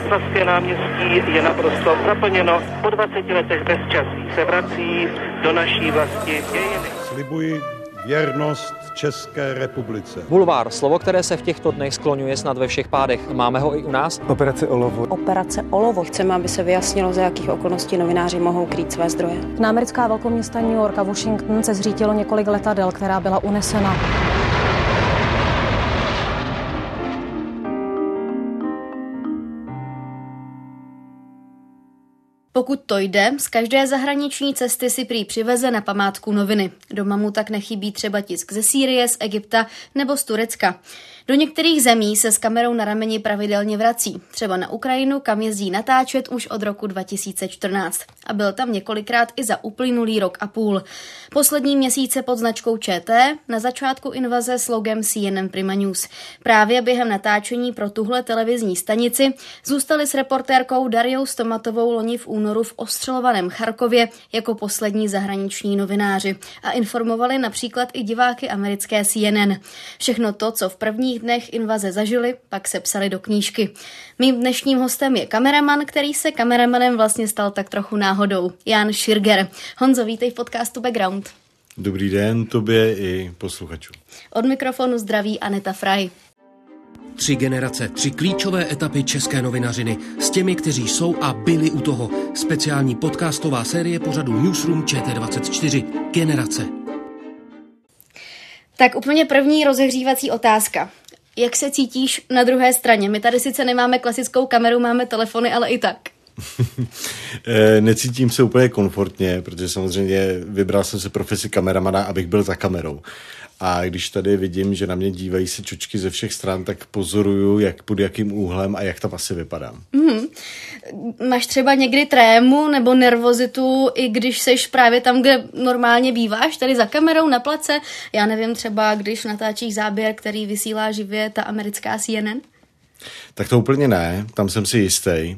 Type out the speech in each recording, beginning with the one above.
Václavské náměstí je naprosto zaplněno. Po 20 letech bezčasí se vrací do naší vlasti dějiny. Slibuji věrnost České republice. Bulvár, slovo, které se v těchto dnech skloňuje snad ve všech pádech. Máme ho i u nás? Operace Olovo. Operace Olovo. Chceme, aby se vyjasnilo, za jakých okolností novináři mohou krýt své zdroje. Na americká velkoměsta New York a Washington se zřítilo několik letadel, která byla unesena. Pokud to jde, z každé zahraniční cesty si prý přiveze na památku noviny. Doma mu tak nechybí třeba tisk ze Sýrie, z Egypta nebo z Turecka. Do některých zemí se s kamerou na rameni pravidelně vrací, třeba na Ukrajinu, kam jezdí natáčet už od roku 2014 a byl tam několikrát i za uplynulý rok a půl. Poslední měsíce pod značkou ČT, na začátku invaze s logem CNN Prima News. Právě během natáčení pro tuhle televizní stanici zůstali s reportérkou Dariou Stomatovou loni v únoru v ostřelovaném Charkově jako poslední zahraniční novináři a informovali například i diváky americké CNN. Všechno to, co v prvních prvních dnech invaze zažili, pak se psali do knížky. Mým dnešním hostem je kameraman, který se kameramanem vlastně stal tak trochu náhodou, Jan Širger. Honzo, vítej v podcastu Background. Dobrý den tobě i posluchačům. Od mikrofonu zdraví Aneta Fraj. Tři generace, tři klíčové etapy české novinařiny s těmi, kteří jsou a byli u toho. Speciální podcastová série pořadu Newsroom ČT24. Generace. Tak úplně první rozehřívací otázka jak se cítíš na druhé straně. My tady sice nemáme klasickou kameru, máme telefony, ale i tak. Eh, necítím se úplně komfortně, protože samozřejmě vybral jsem se profesi kameramana, abych byl za kamerou a když tady vidím, že na mě dívají se čočky ze všech stran, tak pozoruju, jak pod jakým úhlem a jak tam asi vypadám. Mm. Máš třeba někdy trému nebo nervozitu, i když seš právě tam, kde normálně býváš, tady za kamerou na place? Já nevím, třeba když natáčíš záběr, který vysílá živě ta americká CNN? Tak to úplně ne, tam jsem si jistý.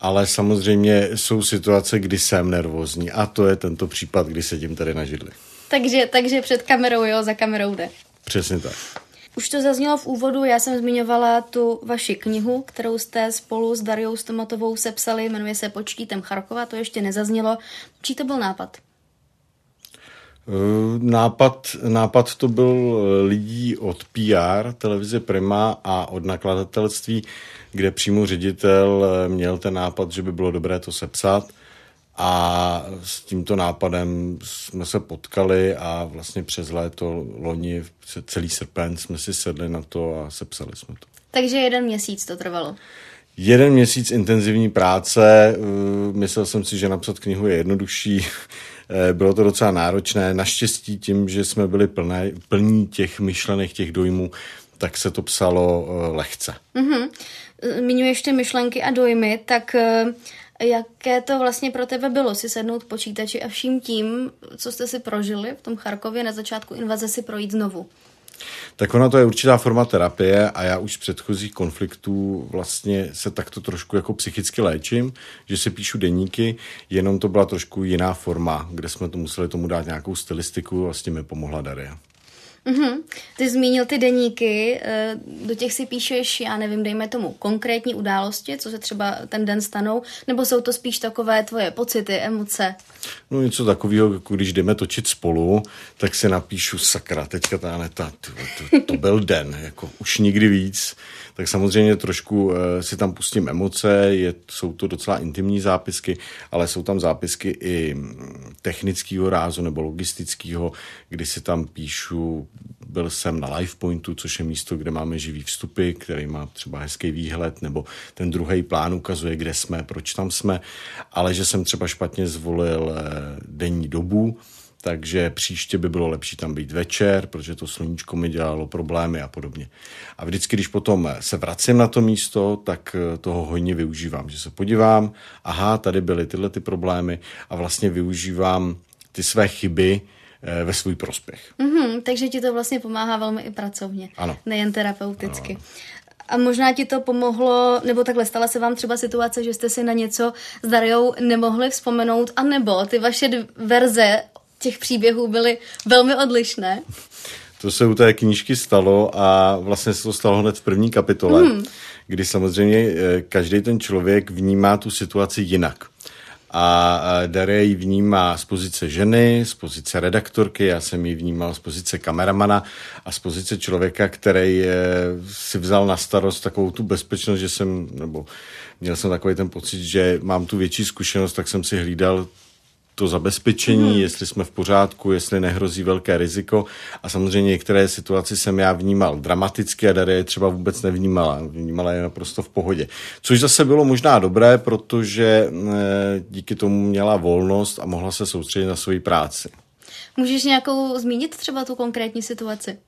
Ale samozřejmě jsou situace, kdy jsem nervózní a to je tento případ, kdy sedím tady na židli takže, takže před kamerou jo, za kamerou jde. Přesně tak. Už to zaznělo v úvodu, já jsem zmiňovala tu vaši knihu, kterou jste spolu s Dariou Stomatovou sepsali, jmenuje se Počtítem Charkova, to ještě nezaznělo. Čí to byl nápad? Eh, nápad, nápad to byl eh, lidí od PR, televize Prima a od nakladatelství, kde přímo ředitel eh, měl ten nápad, že by bylo dobré to sepsat a s tímto nápadem jsme se potkali a vlastně přes léto, loni, celý srpen jsme si sedli na to a sepsali jsme to. Takže jeden měsíc to trvalo. Jeden měsíc intenzivní práce, eh, myslel jsem si, že napsat knihu je jednodušší, eh, bylo to docela náročné. Naštěstí tím, že jsme byli plné, plní těch myšlenek, těch dojmů, tak se to psalo eh, lehce. Mm-hmm. Zmiňuješ ty myšlenky a dojmy, tak Jaké to vlastně pro tebe bylo si sednout počítači a vším tím, co jste si prožili v tom Charkově na začátku invaze si projít znovu? Tak ona to je určitá forma terapie a já už z předchozích konfliktů vlastně se takto trošku jako psychicky léčím, že si píšu deníky, jenom to byla trošku jiná forma, kde jsme to museli tomu dát nějakou stylistiku, vlastně mi pomohla Daria. Mm-hmm. Ty zmínil ty deníky, eh, do těch si píšeš, já nevím, dejme tomu konkrétní události, co se třeba ten den stanou, nebo jsou to spíš takové tvoje pocity, emoce? No něco takového, jako když jdeme točit spolu, tak se napíšu sakra, teďka ta neta, to, to, to byl den, jako už nikdy víc tak samozřejmě trošku eh, si tam pustím emoce, je, jsou to docela intimní zápisky, ale jsou tam zápisky i mm, technického rázu nebo logistického, kdy si tam píšu, byl jsem na Lifepointu, což je místo, kde máme živý vstupy, který má třeba hezký výhled, nebo ten druhý plán ukazuje, kde jsme, proč tam jsme, ale že jsem třeba špatně zvolil eh, denní dobu, takže příště by bylo lepší tam být večer, protože to sluníčko mi dělalo problémy a podobně. A vždycky, když potom se vracím na to místo, tak eh, toho hodně využívám, že se podívám, aha, tady byly tyhle ty problémy a vlastně využívám ty své chyby, eh, ve svůj prospěch. Mm-hmm, takže ti to vlastně pomáhá velmi i pracovně, ano. nejen terapeuticky. Ano. A možná ti to pomohlo, nebo takhle stala se vám třeba situace, že jste si na něco s Dariou nemohli vzpomenout, anebo ty vaše verze těch příběhů byly velmi odlišné. To se u té knížky stalo a vlastně se to stalo hned v první kapitole, hmm. kdy samozřejmě eh, každý ten člověk vnímá tu situaci jinak. A Daria ji vnímá z pozice ženy, z pozice redaktorky, já jsem ji vnímal z pozice kameramana a z pozice člověka, který eh, si vzal na starost takovou tu bezpečnost, že jsem, nebo měl jsem takový ten pocit, že mám tu větší zkušenost, tak jsem si hlídal to zabezpečení, hmm. jestli jsme v pořádku, jestli nehrozí velké riziko. A samozřejmě některé situaci jsem já vnímal dramaticky a Daria je třeba vůbec nevnímala. Vnímala je naprosto v pohodě. Což zase bylo možná dobré, protože eh, díky tomu měla volnost a mohla se soustředit na svoji práci. Můžeš nějakou zmínit třeba tu konkrétní situaci?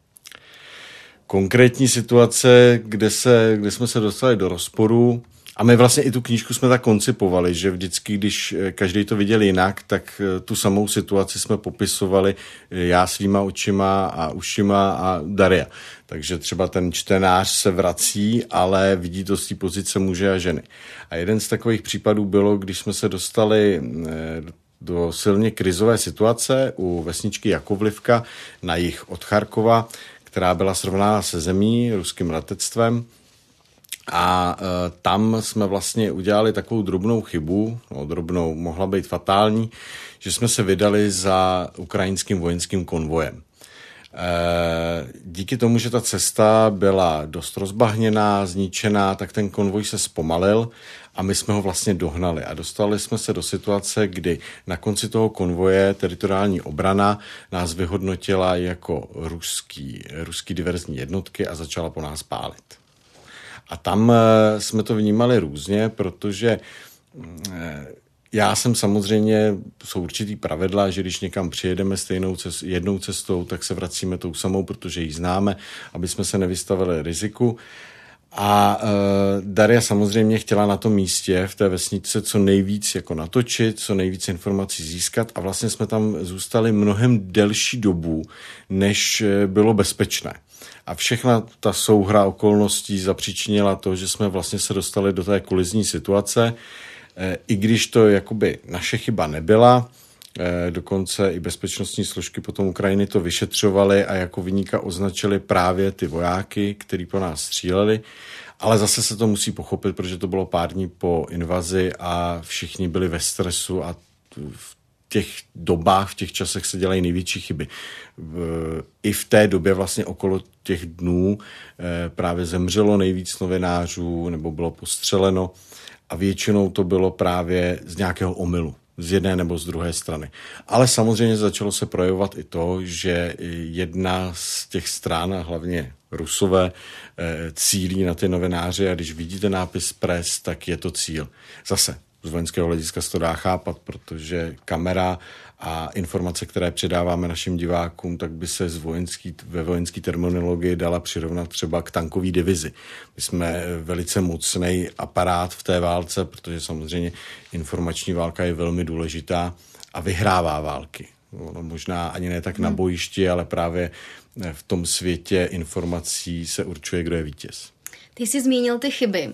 Konkrétní situace, kde, se, kde jsme se dostali do rozporu, a my vlastně i tu knížku jsme tak koncipovali, že vždycky, když eh, každý to viděl jinak, tak eh, tu samou situaci jsme popisovali eh, já svýma očima a ušima a Daria. Takže třeba ten čtenář se vrací, ale vidí to z té pozice muže a ženy. A jeden z takových případů bylo, když jsme se dostali do silně krizové situace u vesničky Jakovlivka na jich od Charkova, která byla srovnána se zemí ruským letectvem – a e, tam jsme vlastně udělali takovou drobnou chybu, no drobnou, mohla být fatální, že jsme se vydali za ukrajinským vojenským konvojem. E, díky tomu, že ta cesta byla dost rozbahněná, zničená, tak ten konvoj se zpomalil a my jsme ho vlastně dohnali a dostali jsme se do situace, kdy na konci toho konvoje teritoriální obrana nás vyhodnotila jako ruský, ruský diverzní jednotky a začala po nás pálit. A tam eh, jsme to vnímali různě, protože mm, eh, já jsem samozřejmě, jsou určitý pravidla, že když někam přijedeme stejnou cest, jednou cestou, tak se vracíme tou samou, protože ji známe, aby jsme se nevystavili riziku. A uh, Daria samozřejmě chtěla na tom místě, v té vesnice, co nejvíc jako natočit, co nejvíc informací získat a vlastně jsme tam zůstali mnohem delší dobu, než bylo bezpečné. A všechna ta souhra okolností zapříčinila to, že jsme vlastně se dostali do té kolizní situace, e, i když to jakoby naše chyba nebyla, e, dokonce i bezpečnostní složky potom Ukrajiny to vyšetřovaly a jako vyníka označili právě ty vojáky, který po nás stříleli, ale zase se to musí pochopit, protože to bylo pár dní po invazi a všichni byli ve stresu a v těch dobách, v těch časech se dělají největší chyby. I v té době vlastně okolo těch dnů eh, právě zemřelo nejvíc novinářů nebo bylo postřeleno a většinou to bylo právě z nějakého omylu z jedné nebo z druhé strany. Ale samozřejmě začalo se projevovat i to, že jedna z těch stran, a hlavně rusové, eh, cílí na ty novináře a když vidíte nápis pres, tak je to cíl. Zase, z vojenského hlediska se to dá chápat, protože kamera a informace, které předáváme našim divákům, tak by se z vojenský, ve vojenské terminologii dala přirovnat třeba k tankové divizi. My jsme velice mocný aparát v té válce, protože samozřejmě informační válka je velmi důležitá a vyhrává války. Ono možná ani ne tak na hmm. bojišti, ale právě eh, v tom světě informací se určuje, kdo je vítěz. Ty jsi zmínil ty chyby.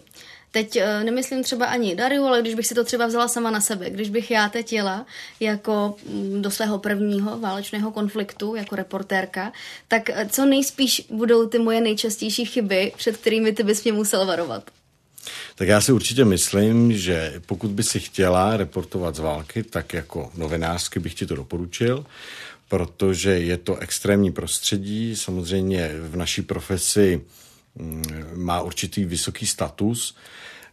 Teď eh, nemyslím třeba ani Dariu, ale když bych si to třeba vzala sama na sebe, když bych já teď jela jako mm, do svého prvního válečného konfliktu jako reportérka, tak eh, co nejspíš budou ty moje nejčastější chyby, před kterými ty bys mě musel varovat? Tak já si určitě myslím, že pokud by si chtěla reportovat z války, tak jako novinářsky bych ti to doporučil, protože je to extrémní prostředí. Samozřejmě v naší profesi mm, má určitý vysoký status,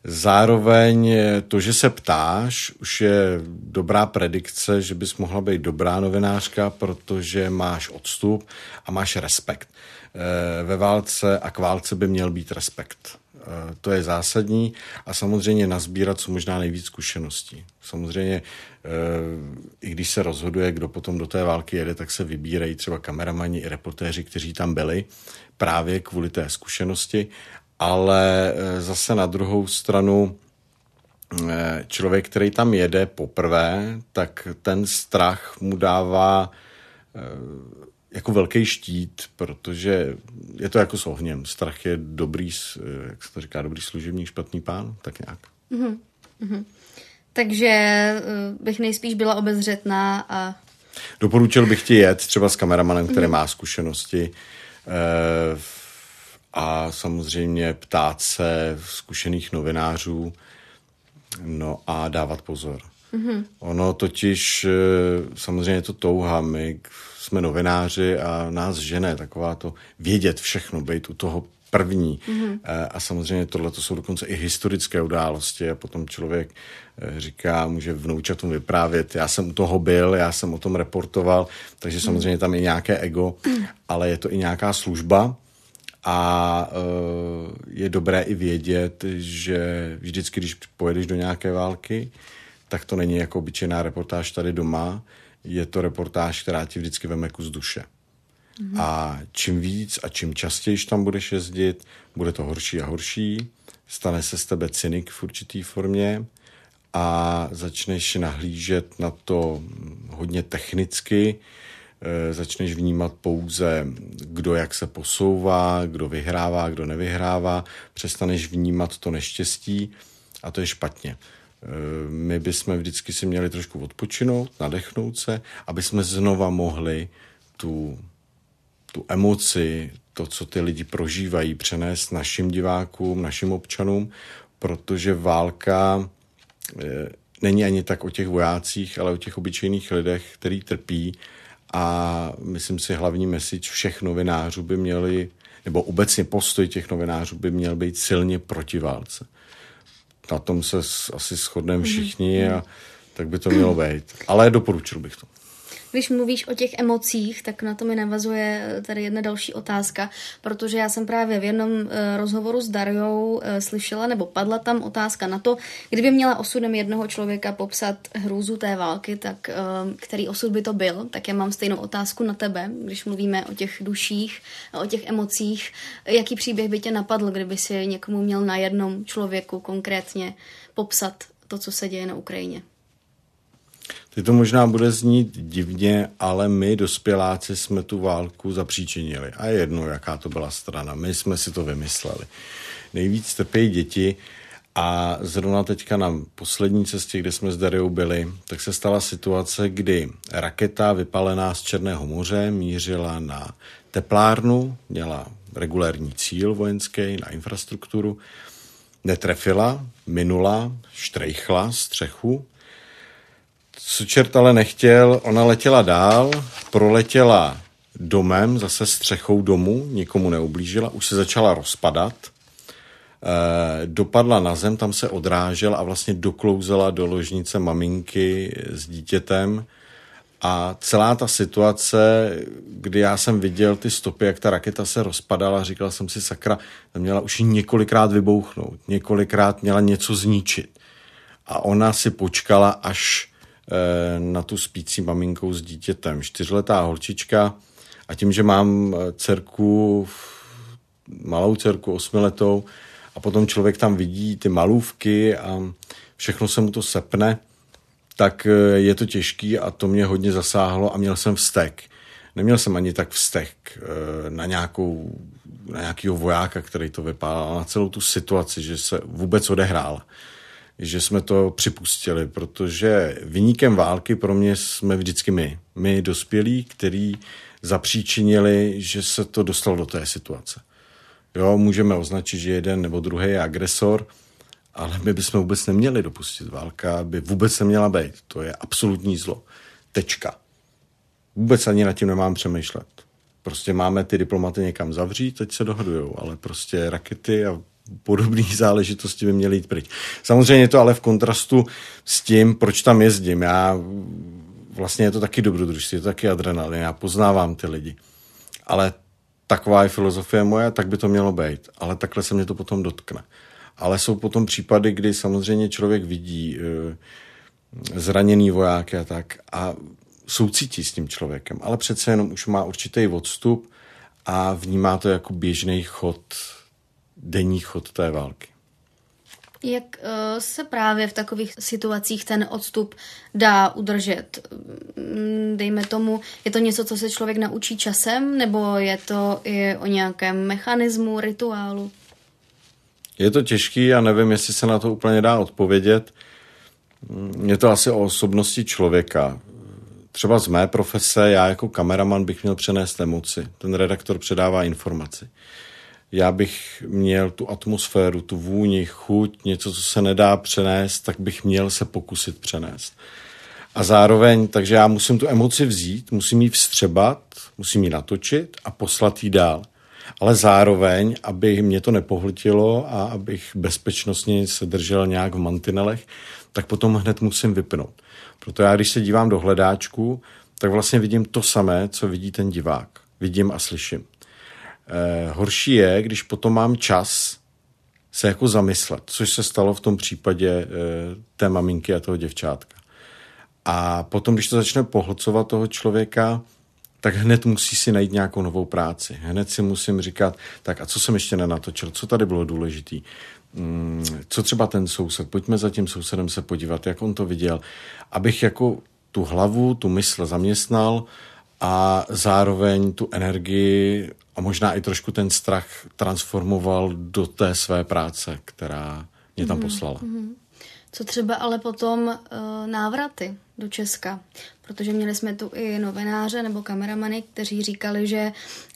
Zároveň eh, to, že se ptáš, už je dobrá predikce, že bys mohla být dobrá novinářka, protože máš odstup a máš respekt. Eh, ve válce a k válce by měl být respekt. Eh, to je zásadní a samozřejmě nazbírat co možná nejvíc zkušeností. Samozřejmě, i když se rozhoduje, kdo potom do té války jede, tak se vybírají třeba kameramani i reportéři, kteří tam byli právě kvůli té zkušenosti ale eh, zase na druhou stranu eh, člověk, který tam jede poprvé, tak ten strach mu dává eh, jako velký štít, protože je to jako s ohněm. Strach je dobrý, jak se to říká, dobrý služebník, špatný pán, tak nějak. Mm-hmm. Takže bych nejspíš byla obezřetná a... Doporučil bych ti jet třeba s kameramanem, který mm-hmm. má zkušenosti. Eh, a samozřejmě ptát se zkušených novinářů no a dávat pozor. Mm-hmm. Ono totiž, eh, samozřejmě je to touha, my jsme novináři a nás žene taková to vědět všechno, být u toho první. Mm-hmm. A samozřejmě tohle to jsou dokonce i historické události a potom člověk eh, říká, může vnoučatům vyprávět, já jsem u toho byl, já jsem o tom reportoval, takže mhm. samozřejmě tam je nějaké ego, mhm. ale je to i nějaká služba a eh, je dobré i vědět, že vždycky, když pojedeš do nějaké války, tak to není jako obyčejná reportáž tady doma, je to reportáž, která ti vždycky veme kus duše. Mm-hmm. A čím víc a čím častěji tam budeš jezdit, bude to horší a horší, stane se z tebe cynik v určitý formě a začneš nahlížet na to hm, hodně technicky, Eh, začneš vnímat pouze, kdo jak se posouvá, kdo vyhrává, kdo nevyhrává, přestaneš vnímat to neštěstí a to je špatně. Eh, my bychom vždycky si měli trošku odpočinout, nadechnout se, aby jsme znova mohli tu, tu emoci, to, co ty lidi prožívají, přenést našim divákům, našim občanům, protože válka eh, není ani tak o těch vojácích, ale o těch obyčejných lidech, který trpí a myslím si hlavní message všech novinářů by měli, nebo obecně postoj těch novinářů by měl být silně proti válce. Na tom se asi shodneme mhm, všichni mhm. a tak by to mělo být. Ale doporučil bych to. Když mluvíš o těch emocích, tak na to mi navazuje eh, tady jedna další otázka, protože já jsem právě v jednom eh, rozhovoru s Darjou eh, slyšela, nebo padla tam otázka na to, kdyby měla osudem jednoho člověka popsat hrůzu té války, tak ehm, který osud by to byl, tak já mám stejnou otázku na tebe, když mluvíme o těch duších, o těch emocích, jaký příběh by tě napadl, kdyby si někomu měl na jednom člověku konkrétně popsat to, co se děje na Ukrajině? Teď to možná bude znít divně, ale my, dospěláci, jsme tu válku zapříčinili. A jedno, jaká to byla strana. My jsme si to vymysleli. Nejvíc trpějí děti a zrovna teďka na poslední cestě, kde jsme s Dariou byli, tak se stala situace, kdy raketa vypalená z Černého moře mířila na teplárnu, měla regulární cíl vojenský na infrastrukturu, netrefila, minula, štrejchla střechu Sučert ale nechtěl, ona letěla dál, proletěla domem, zase střechou domu, nikomu neublížila, už se začala rozpadat, e, dopadla na zem, tam se odrážela a vlastně doklouzela do ložnice maminky s dítětem a celá ta situace, kdy já jsem viděl ty stopy, jak ta raketa se rozpadala, říkal jsem si, sakra, ta měla už několikrát vybouchnout, několikrát měla něco zničit. A ona si počkala, až Eh, na tu spící maminkou s dítětem. Čtyřletá holčička a tím, že mám eh, dcerku, malou dcerku, osmiletou, a potom člověk tam vidí ty malůvky a všechno se mu to sepne, tak eh, je to těžký a to mě hodně zasáhlo a měl jsem vztek. Neměl jsem ani tak vztek na, nějakou, na nějakého vojáka, který to vypálil, na celou tu situaci, že se vůbec odehrála že jsme to připustili, protože vyníkem války pro mě jsme vždycky my. My dospělí, který zapříčinili, že se to dostalo do té situace. Jo, můžeme označit, že jeden nebo druhý je agresor, ale my bychom vůbec neměli dopustit. Válka by vůbec neměla být. To je absolutní zlo. Tečka. Vůbec ani nad tím nemám přemýšlet. Prostě máme ty diplomaty někam zavřít, teď se dohodujou, ale prostě rakety a podobné záležitosti by měly jít pryč. Samozřejmě je to ale v kontrastu s tím, proč tam jezdím. Já vlastně je to taky dobrodružství, je to taky adrenalin, já poznávám ty lidi. Ale taková je filozofie moje, tak by to mělo být. Ale takhle se mě to potom dotkne. Ale jsou potom případy, kdy samozřejmě člověk vidí eh, zraněný voják a tak a soucítí s tím člověkem, ale přece jenom už má určitý odstup a vnímá to jako běžný chod denní chod té války. Jak eh, se právě v takových situacích ten odstup dá udržet? Mm, dejme tomu, je to něco, co se člověk naučí časem, nebo je to i o nějakém mechanismu, rituálu? Je to těžký, já nevím, jestli se na to úplně dá odpovědět. Mm, je to asi o osobnosti člověka. Třeba z mé profese, já jako kameraman bych měl přenést emoci. Ten redaktor předává informaci já bych měl tu atmosféru, tu vůni, chuť, něco, co se nedá přenést, tak bych měl se pokusit přenést. A zároveň, takže já musím tu emoci vzít, musím ji vstřebat, musím ji natočit a poslat ji dál. Ale zároveň, aby mě to nepohltilo a abych bezpečnostně se držel nějak v mantinelech, tak potom hned musím vypnout. Proto já, když se dívám do hledáčku, tak vlastně vidím to samé, co vidí ten divák. Vidím a slyším. Eh, horší je, když potom mám čas se jako zamyslet, což se stalo v tom případě eh, té maminky a toho děvčátka. A potom, když to začne pohlcovat toho člověka, tak hned musí si najít nějakou novou práci. Hned si musím říkat, tak a co jsem ještě nenatočil, co tady bylo důležitý, mm, co třeba ten soused, pojďme za tím sousedem se podívat, jak on to viděl, abych jako tu hlavu, tu mysl zaměstnal a zároveň tu energii a možná i trošku ten strach transformoval do té své práce, která mě tam mhm, poslala. Mm-hmm. Co třeba ale potom uh, návraty do Česka? Protože měli jsme tu i novináře nebo kameramany, kteří říkali, že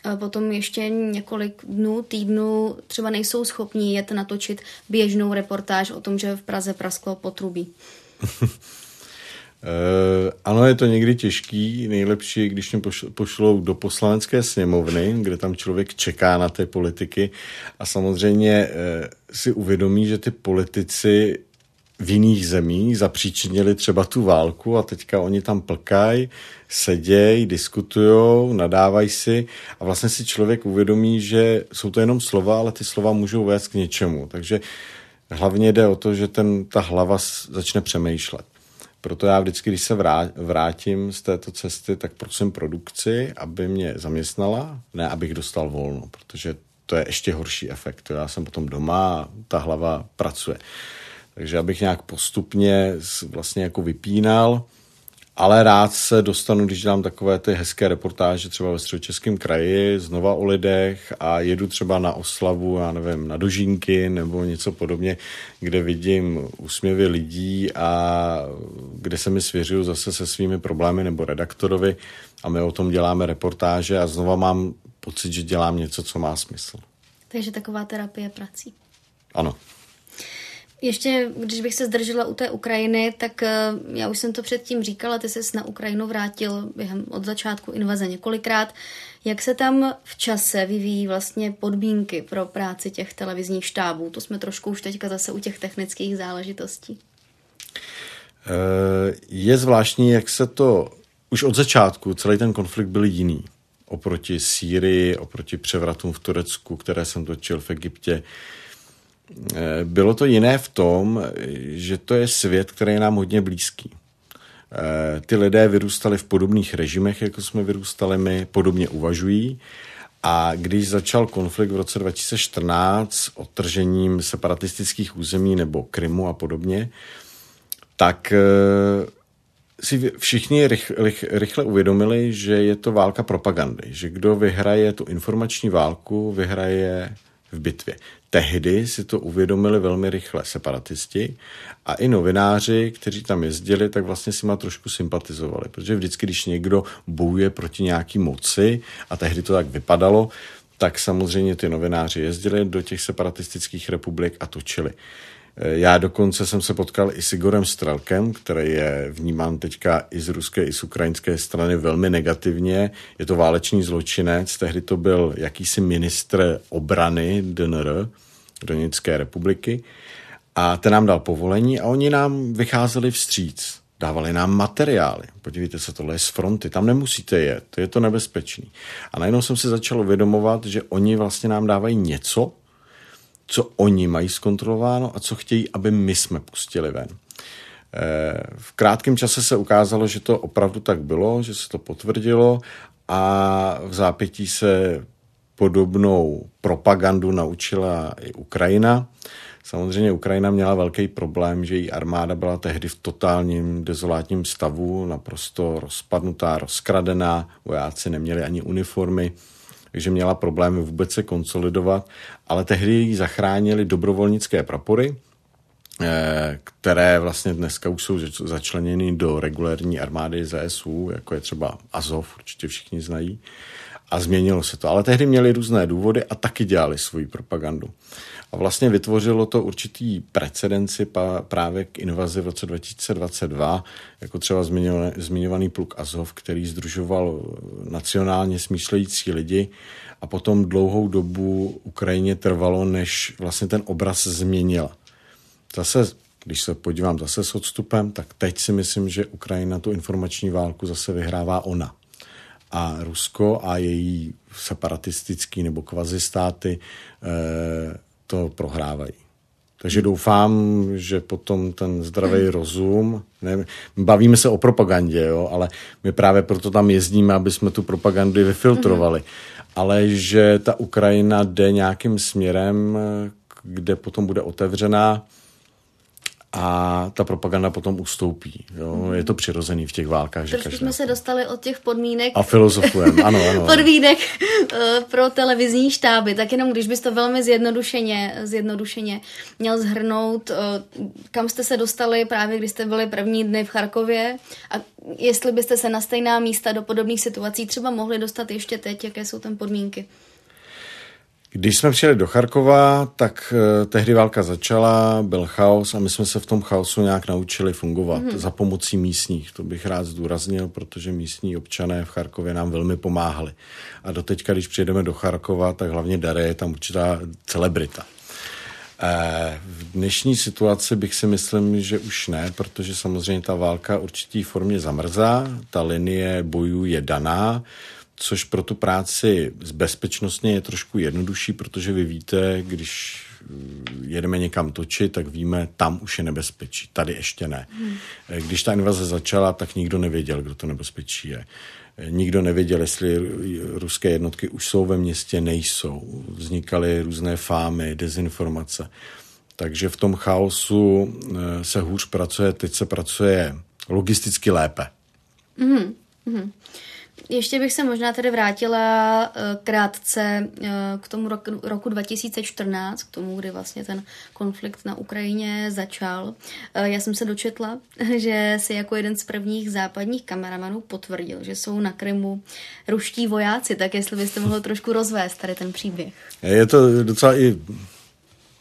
uh, potom ještě několik dnů, týdnů třeba nejsou schopni jet natočit běžnou reportáž o tom, že v Praze prasklo potrubí. Eh, ano, je to někdy těžký. Nejlepší, když mě pošlou do poslanecké sněmovny, kde tam člověk čeká na ty politiky a samozřejmě eh, si uvědomí, že ty politici v jiných zemích zapříčinili třeba tu válku a teďka oni tam plkají, sedějí, diskutují, nadávají si a vlastně si člověk uvědomí, že jsou to jenom slova, ale ty slova můžou vést k něčemu. Takže hlavně jde o to, že ten, ta hlava začne přemýšlet. Proto já vždycky, když se vrátím z této cesty, tak prosím produkci, aby mě zaměstnala, ne abych dostal volno, protože to je ještě horší efekt. Já jsem potom doma a ta hlava pracuje. Takže abych nějak postupně vlastně jako vypínal ale rád se dostanu, když dělám takové ty hezké reportáže třeba ve středočeském kraji, znova o lidech a jedu třeba na oslavu, já nevím, na dožínky nebo něco podobně, kde vidím úsměvy lidí a kde se mi svěřuju zase se svými problémy nebo redaktorovi a my o tom děláme reportáže a znova mám pocit, že dělám něco, co má smysl. Takže taková terapie prací. Ano. Ještě, když bych se zdržela u té Ukrajiny, tak eh, já už jsem to předtím říkala, ty ses na Ukrajinu vrátil během od začátku invaze několikrát. Jak se tam v čase vyvíjí vlastně podmínky pro práci těch televizních štábů? To jsme trošku už teďka zase u těch technických záležitostí. Eh, je zvláštní, jak se to už od začátku, celý ten konflikt byl jiný oproti Sýrii, oproti převratům v Turecku, které jsem točil v Egyptě. Uh, Eh, bylo to jiné v tom, že to je svět, který je nám hodně blízký. Eh, ty lidé vyrůstali v podobných režimech, jako jsme vyrůstali my, podobně uvažují. A když začal konflikt v roce 2014 s odtržením separatistických území nebo Krymu a podobně, tak eh, si všichni rych, rych, rychle uvědomili, že je to válka propagandy, že kdo vyhraje tu informační válku, vyhraje v bitvě. Tehdy si to uvědomili velmi rychle separatisti a i novináři, kteří tam jezdili, tak vlastně si má trošku sympatizovali, protože vždycky, když někdo bojuje proti nějaký moci, a tehdy to tak vypadalo, tak samozřejmě ty novináři jezdili do těch separatistických republik a točili. Eh, já dokonce jsem se potkal i s Igorem Strelkem, který je vnímán teďka i z ruské, i z ukrajinské strany velmi negativně. Je to válečný zločinec, tehdy to byl jakýsi ministr obrany DNR, Doněcké republiky. A ten nám dal povolení a oni nám vycházeli vstříc. Dávali nám materiály. Podívejte se, tohle je z fronty, tam nemusíte jet, je to nebezpečný. A najednou jsem si začal uvědomovat, že oni vlastně nám dávají něco, co oni mají zkontrolováno a co chtějí, aby my jsme pustili ven. Eh, v krátkém čase se ukázalo, že to opravdu tak bylo, že se to potvrdilo a v zápětí se podobnou propagandu naučila i Ukrajina. Samozřejmě Ukrajina měla velký problém, že její armáda byla tehdy v totálním dezolátním stavu, naprosto rozpadnutá, rozkradená, vojáci neměli ani uniformy takže měla problémy vůbec se konsolidovat, ale tehdy ji zachránili dobrovolnické prapory, eh, které vlastně dneska už jsou začleněny do regulární armády ZSU, jako je třeba Azov, určitě všichni znají. A změnilo se to. Ale tehdy měli různé důvody a taky dělali svoji propagandu. A vlastně vytvořilo to určitý precedenci právě k invazi v roce 2022, jako třeba zmiňovaný pluk Azov, který združoval nacionálně smýšlející lidi a potom dlouhou dobu Ukrajině trvalo, než vlastně ten obraz změnila. Zase když se podívám zase s odstupem, tak teď si myslím, že Ukrajina tu informační válku zase vyhrává ona. A Rusko a její separatistický nebo kvazistáty eh, to prohrávají. Takže doufám, že potom ten zdravý hmm. rozum, ne, bavíme se o propagandě, jo, ale my právě proto tam jezdíme, aby jsme tu propagandu vyfiltrovali. Hmm. Ale že ta Ukrajina jde nějakým směrem, kde potom bude otevřená, a ta propaganda potom ustoupí. Jo? Mm. Je to přirozený v těch válkách. Že Trošku jsme se dostali od těch podmínek. A filozofujeme, ano, ano. podmínek eh, pro televizní štáby. Tak jenom, když bys to velmi zjednodušeně, zjednodušeně měl zhrnout, eh, kam jste se dostali právě, když jste byli první dny v Charkově a jestli byste se na stejná místa do podobných situací třeba mohli dostat ještě teď, jaké jsou tam podmínky. Když jsme přijeli do Charkova, tak eh, tehdy válka začala, byl chaos a my jsme se v tom chaosu nějak naučili fungovat mm-hmm. za pomocí místních. To bych rád zdůraznil, protože místní občané v Charkově nám velmi pomáhali. A doteďka, když přijedeme do Charkova, tak hlavně Dare je tam určitá celebrita. Eh, v dnešní situaci bych si myslím, že už ne, protože samozřejmě ta válka určitý formě zamrzá, ta linie bojů je daná, což pro tu práci bezpečnostně je trošku jednodušší, protože vy víte, když eh, jedeme někam točit, tak víme, tam už je nebezpečí, tady ještě ne. Hmm. Když ta invaze začala, tak nikdo nevěděl, kdo to nebezpečí je. Eh, nikdo nevěděl, jestli ruské jednotky už jsou ve městě, nejsou. Vznikaly různé fámy, dezinformace. Takže v tom chaosu eh, se hůř pracuje, teď se pracuje logisticky lépe. Mm-hmm. Ještě bych se možná tedy vrátila eh, krátce eh, k tomu roku, roku 2014, k tomu, kdy vlastně ten konflikt na Ukrajině začal. Eh, já jsem se dočetla, že si jako jeden z prvních západních kameramanů potvrdil, že jsou na Krymu ruští vojáci, tak jestli byste mohl trošku rozvést tady ten příběh. Je to docela i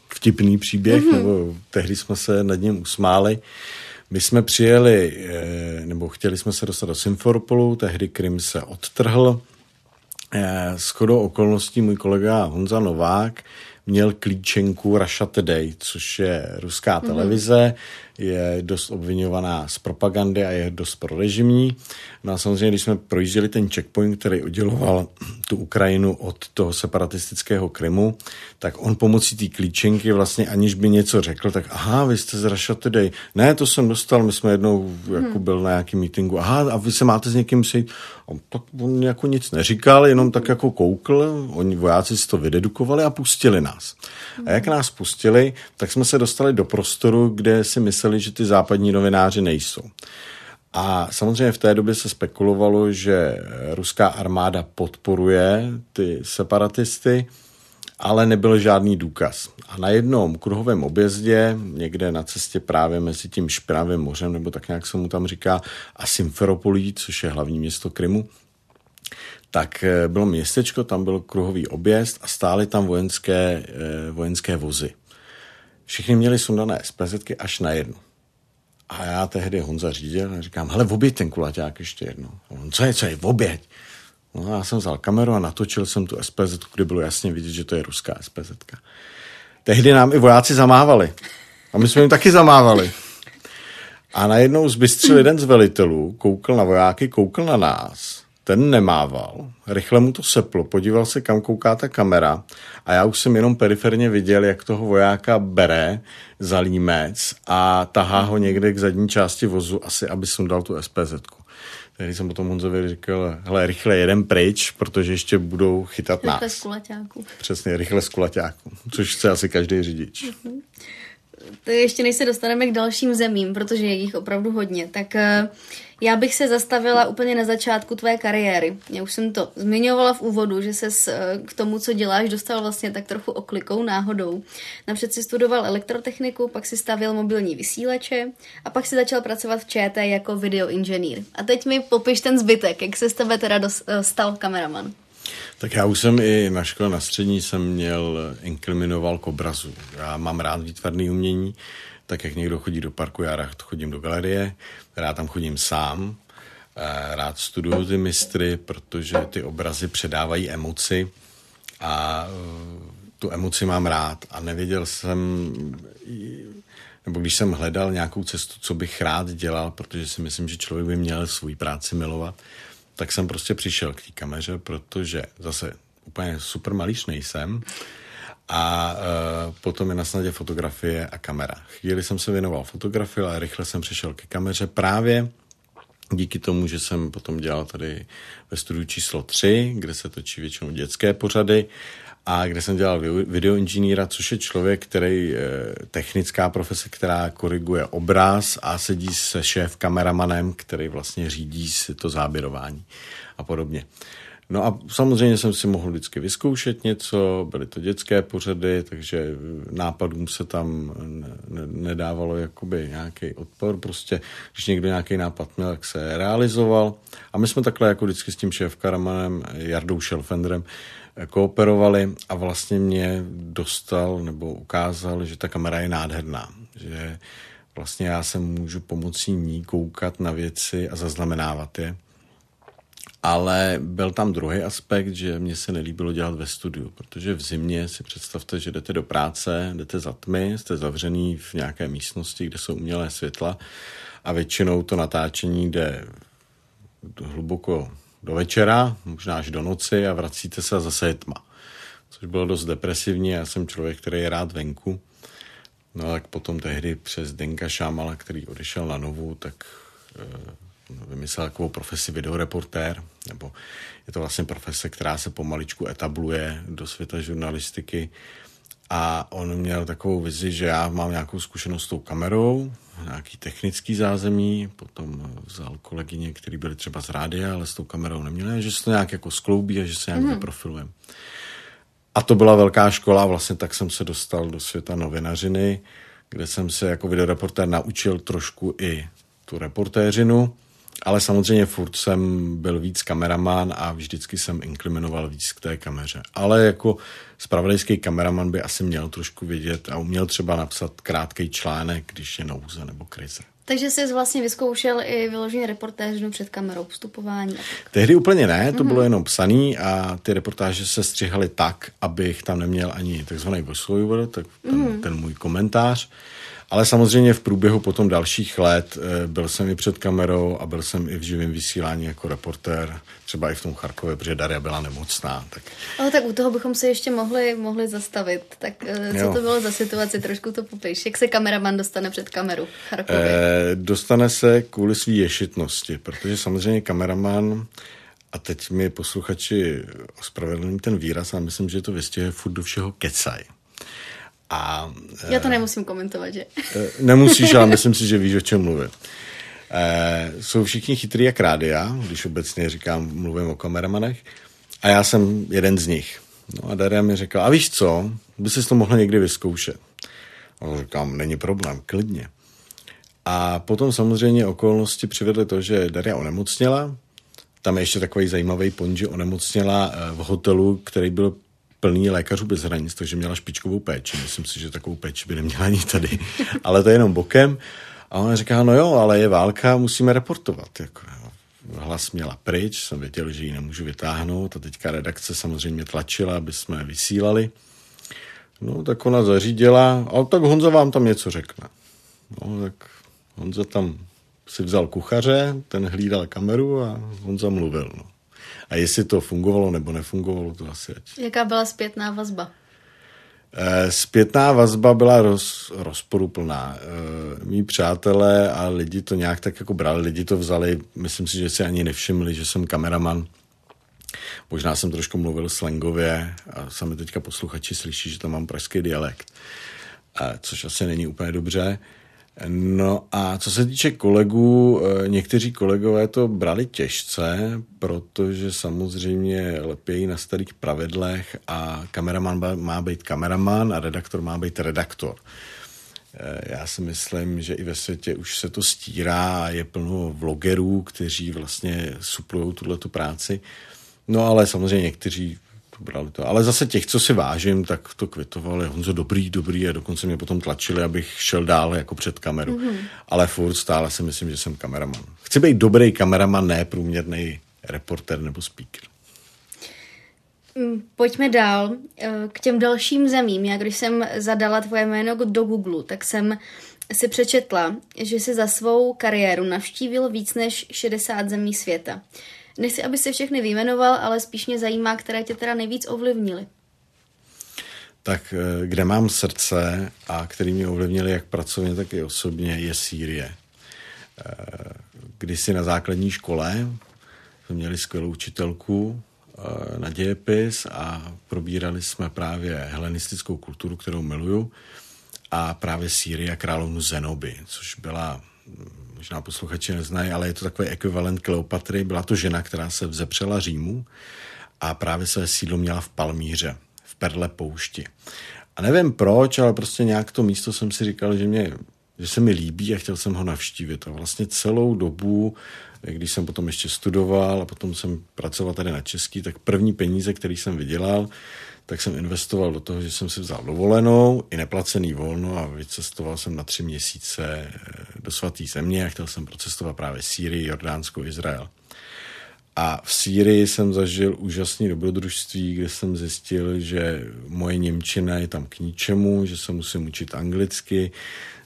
vtipný příběh, mm-hmm. nebo tehdy jsme se nad ním usmáli. Uh, my jsme přijeli, eh, nebo chtěli jsme se dostat do Sinforopolu, tehdy Krym se odtrhl. Eh, S chodou okolností můj kolega Honza Novák měl klíčenku Russia Today, což je ruská mhm. televize. Mm-hmm je dost obvinovaná z propagandy a je dost prorežimní. No a samozřejmě, když jsme projížděli ten checkpoint, který odděloval tu Ukrajinu od toho separatistického Krymu, tak on pomocí té klíčenky vlastně aniž by něco řekl, tak aha, vy jste z Russia Today. Ne, to jsem dostal, my jsme jednou jako hmm. byl na nějakém meetingu. Aha, a vy se máte s někým sejít? On, tak on jako nic neříkal, jenom tak jako koukl, oni vojáci si to vydedukovali a pustili nás. A jak hmm. nás pustili, tak jsme se dostali do prostoru, kde si mysleli, mysleli, že ty západní novináři nejsou. A samozřejmě v té době se spekulovalo, že ruská armáda podporuje ty separatisty, ale nebyl žádný důkaz. A na jednom kruhovém objezdě, někde na cestě právě mezi tím Špravým mořem, nebo tak nějak se mu tam říká, a Simferopolí, což je hlavní město Krymu, tak eh, bylo městečko, tam byl kruhový objezd a stály tam vojenské, eh, vojenské vozy. Všichni měli sundané SPZ až na jednu. A já tehdy Honza řídil a říkám, hele, oběť ten kulaťák ještě jednou. on, co je, co je, oběť? No a já jsem vzal kameru a natočil jsem tu SPZ, kde bylo jasně vidět, že to je ruská SPZ. Tehdy nám i vojáci zamávali. A my jsme jim taky zamávali. A najednou zbystřil jeden z velitelů, koukl na vojáky, koukl na nás ten nemával, rychle mu to seplo, podíval se, kam kouká ta kamera a já už jsem jenom periferně viděl, jak toho vojáka bere za límec a tahá ho někde k zadní části vozu, asi aby sundal tu SPZ. Tehdy jsem potom Honzovi říkal, hele, rychle jeden pryč, protože ještě budou chytat rychle nás. Rychle z kulaťáku. Přesně, rychle z kulaťáku, což chce asi každý řidič. Mm-hmm to ještě než se dostaneme k dalším zemím, protože je jich opravdu hodně, tak eh, já bych se zastavila úplně na začátku tvé kariéry. Já už jsem to zmiňovala v úvodu, že se eh, k tomu, co děláš, dostal vlastně tak trochu oklikou, náhodou. Napřed si studoval elektrotechniku, pak si stavil mobilní vysílače a pak si začal pracovat v ČT jako videoinženýr. A teď mi popiš ten zbytek, jak se z tebe teda dostal eh, kameraman. Tak já už jsem i na škole na střední jsem měl eh, inkriminoval k obrazu. Já mám rád výtvarné umění, tak jak někdo chodí do parku, já rád chodím do galerie, rád tam chodím sám, eh, rád studuju ty mistry, protože ty obrazy předávají emoci a eh, tu emoci mám rád a nevěděl jsem, nebo když jsem hledal nějakou cestu, co bych rád dělal, protože si myslím, že člověk by měl svůj práci milovat, tak jsem prostě přišel k té kameře, protože zase úplně super malíř nejsem a e, potom je na snadě fotografie a kamera. Chvíli jsem se věnoval fotografii, ale rychle jsem přišel ke kameře právě díky tomu, že jsem potom dělal tady ve studiu číslo 3, kde se točí většinou dětské pořady a kde jsem dělal videoinženýra, což je člověk, který eh, technická profese, která koriguje obraz a sedí se šéf kameramanem, který vlastně řídí si to záběrování a podobně. No a samozřejmě jsem si mohl vždycky vyzkoušet něco, byly to dětské pořady, takže nápadům se tam nedávalo jakoby nějaký odpor, prostě když někdo nějaký nápad měl, tak se realizoval. A my jsme takhle jako vždycky s tím šéfkaramanem Jardou Šelfendrem kooperovali a vlastně mě dostal nebo ukázal, že ta kamera je nádherná, že vlastně já se můžu pomocí ní koukat na věci a zaznamenávat je. Ale byl tam druhý aspekt, že mě se nelíbilo dělat ve studiu, protože v zimě si představte, že jdete do práce, jdete za tmy, jste zavřený v nějaké místnosti, kde jsou umělé světla a většinou to natáčení jde hluboko do večera, možná až do noci a vracíte se a zase je tma. Což bylo dost depresivní, já jsem člověk, který je rád venku. No tak potom tehdy přes Denka Šámala, který odešel na novu, tak eh, no, vymyslel takovou profesi videoreportér, nebo je to vlastně profese, která se pomaličku etabluje do světa žurnalistiky. A on měl takovou vizi, že já mám nějakou zkušenost s tou kamerou, nějaký technický zázemí, potom vzal kolegyně, který byly třeba z rádia, ale s tou kamerou neměli, že se to nějak jako skloubí a že se nějak mm. profiluje. A to byla velká škola, vlastně tak jsem se dostal do světa novinařiny, kde jsem se jako videoreportér naučil trošku i tu reportéřinu, ale samozřejmě furt jsem byl víc kameramán a vždycky jsem inkliminoval víc k té kameře. Ale jako spravodajský kameraman by asi měl trošku vědět a uměl třeba napsat krátký článek, když je nouze nebo krize. Takže jsi vlastně vyzkoušel i vyloženě reportážnu před kamerou, vstupování. Tehdy úplně ne, to mm-hmm. bylo jenom psaný a ty reportáže se střihaly tak, abych tam neměl ani takzvaný voiceover, tak ten, mm-hmm. ten můj komentář. Ale samozřejmě v průběhu potom dalších let eh, byl jsem i před kamerou a byl jsem i v živém vysílání jako reportér, třeba i v tom Charkově, protože Daria byla nemocná. Tak... Ale tak u toho bychom se ještě mohli, mohli zastavit. Tak eh, co jo. to bylo za situaci? Trošku to popiš. Jak se kameraman dostane před kameru v Charkově? E, dostane se kvůli své ješitnosti, protože samozřejmě kameraman a teď mi posluchači ospravedlňují ten výraz, a myslím, že to vystihuje furt do všeho kecaj. A, Já to nemusím komentovat, že? Eh, eh, nemusíš, ale myslím si, že víš, o čem mluvím. Eh, jsou všichni chytrý jak rádia, když obecně říkám, mluvím o kameramanech. A já jsem jeden z nich. No a Daria mi řekla, a víš co, by si to mohla někdy vyzkoušet. A říkám, není problém, klidně. A potom samozřejmě okolnosti přivedly to, že Daria onemocněla. Tam je ještě takový zajímavý pon, že onemocněla v hotelu, který byl plný lékařů bez hranic, takže měla špičkovou péči. Myslím si, že takovou péči by neměla ani tady, ale to je jenom bokem. A ona říká, no jo, ale je válka, musíme reportovat. Jako, hlas měla pryč, jsem věděl, že ji nemůžu vytáhnout a teďka redakce samozřejmě tlačila, aby jsme vysílali. No, tak ona zařídila, ale tak Honza vám tam něco řekne. No, tak Honza tam si vzal kuchaře, ten hlídal kameru a Honza mluvil. No. A jestli to fungovalo nebo nefungovalo, to asi ať. Jaká byla zpětná vazba? Eh, zpětná vazba byla roz, rozporuplná. Eh, Mí přátelé a lidi to nějak tak jako brali, lidi to vzali, myslím si, že si ani nevšimli, že jsem kameraman. Možná jsem trošku mluvil slangově a sami teďka posluchači slyší, že tam mám pražský dialekt, eh, což asi není úplně dobře. Uh, No a co se týče kolegů, eh, někteří kolegové to brali těžce, protože samozřejmě lepějí na starých pravidlech a kameraman má být kameraman a redaktor má být redaktor. Eh, já si myslím, že i ve světě už se to stírá a je plno vlogerů, kteří vlastně suplují tuhle práci. No ale samozřejmě někteří to brali to. Ale zase těch, co si vážím, tak to kvitovali. Honzo, dobrý, dobrý a dokonce mě potom tlačili, abych šel dál jako před kameru. Mm-hmm. Ale furt stále si myslím, že jsem kameraman. Chci být dobrý kameraman, ne průměrný reporter nebo speaker. Mm, pojďme dál eh, k těm dalším zemím. Já když jsem zadala tvoje jméno do Google, tak jsem si přečetla, že jsi za svou kariéru navštívil víc než 60 zemí světa. Nechci, aby se všechny vyjmenoval, ale spíš mě zajímá, které tě teda nejvíc ovlivnily. Tak eh, kde mám srdce a který mě ovlivnili jak pracovně, tak i osobně, je Sýrie. Eh, si na základní škole jsme měli skvělou učitelku eh, na dějepis a probírali jsme právě helenistickou kulturu, kterou miluju, a právě Sýrie a královnu Zenoby, což byla mm, možná posluchači neznají, ale je to takový ekvivalent Kleopatry. Byla to žena, která se vzepřela Římu a právě své sídlo měla v Palmíře, v Perle poušti. A nevím proč, ale prostě nějak to místo jsem si říkal, že mě že se mi líbí a chtěl jsem ho navštívit. A vlastně celou dobu, když jsem potom ještě studoval a potom jsem pracoval tady na Český, tak první peníze, které jsem vydělal, tak jsem investoval do toho, že jsem si vzal dovolenou i neplacený volno a vycestoval jsem na tři měsíce eh, do svatý země a chtěl jsem procestovat právě Sýrii, Jordánsko, Izrael. A v Sýrii jsem zažil úžasné dobrodružství, kde jsem zjistil, že moje Němčina je tam k ničemu, že se musím učit anglicky,